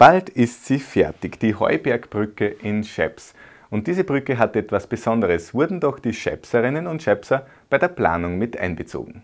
Bald ist sie fertig, die Heubergbrücke in Scheps. Und diese Brücke hat etwas Besonderes, wurden doch die Schepserinnen und Schepser bei der Planung mit einbezogen.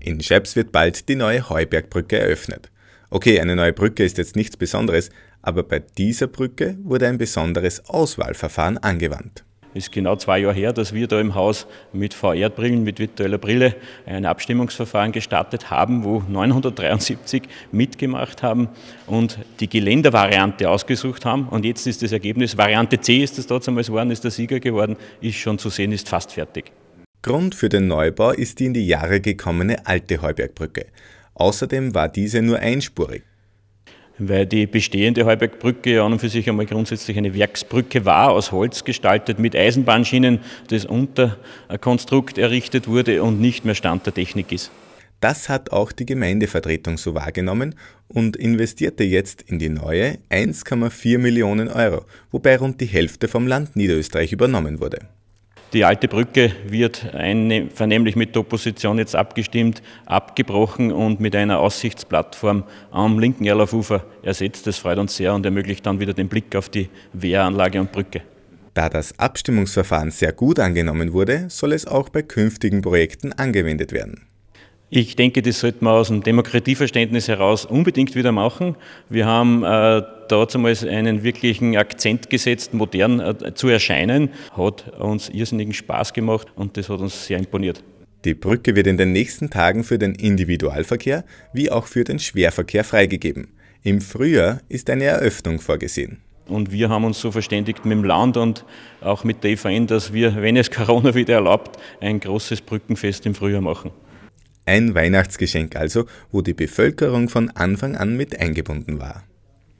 In Scheps wird bald die neue Heubergbrücke eröffnet. Okay, eine neue Brücke ist jetzt nichts Besonderes, aber bei dieser Brücke wurde ein besonderes Auswahlverfahren angewandt ist genau zwei Jahre her, dass wir da im Haus mit VR-Brillen, mit virtueller Brille ein Abstimmungsverfahren gestartet haben, wo 973 mitgemacht haben und die Geländervariante ausgesucht haben. Und jetzt ist das Ergebnis, Variante C ist es dort geworden, ist der Sieger geworden, ist schon zu sehen, ist fast fertig. Grund für den Neubau ist die in die Jahre gekommene alte Heubergbrücke. Außerdem war diese nur einspurig weil die bestehende Heubergbrücke ja an und für sich einmal grundsätzlich eine Werksbrücke war, aus Holz gestaltet, mit Eisenbahnschienen, das Unterkonstrukt errichtet wurde und nicht mehr Stand der Technik ist. Das hat auch die Gemeindevertretung so wahrgenommen und investierte jetzt in die neue 1,4 Millionen Euro, wobei rund die Hälfte vom Land Niederösterreich übernommen wurde. Die alte Brücke wird vernehmlich mit der Opposition jetzt abgestimmt, abgebrochen und mit einer Aussichtsplattform am linken Erlaufufer ersetzt. Das freut uns sehr und ermöglicht dann wieder den Blick auf die Wehranlage und Brücke. Da das Abstimmungsverfahren sehr gut angenommen wurde, soll es auch bei künftigen Projekten angewendet werden. Ich denke, das sollte man aus dem Demokratieverständnis heraus unbedingt wieder machen. Wir haben äh, damals einen wirklichen Akzent gesetzt, modern äh, zu erscheinen. Hat uns irrsinnigen Spaß gemacht und das hat uns sehr imponiert. Die Brücke wird in den nächsten Tagen für den Individualverkehr wie auch für den Schwerverkehr freigegeben. Im Frühjahr ist eine Eröffnung vorgesehen. Und wir haben uns so verständigt mit dem Land und auch mit der EVN, dass wir, wenn es Corona wieder erlaubt, ein großes Brückenfest im Frühjahr machen. Ein Weihnachtsgeschenk also, wo die Bevölkerung von Anfang an mit eingebunden war.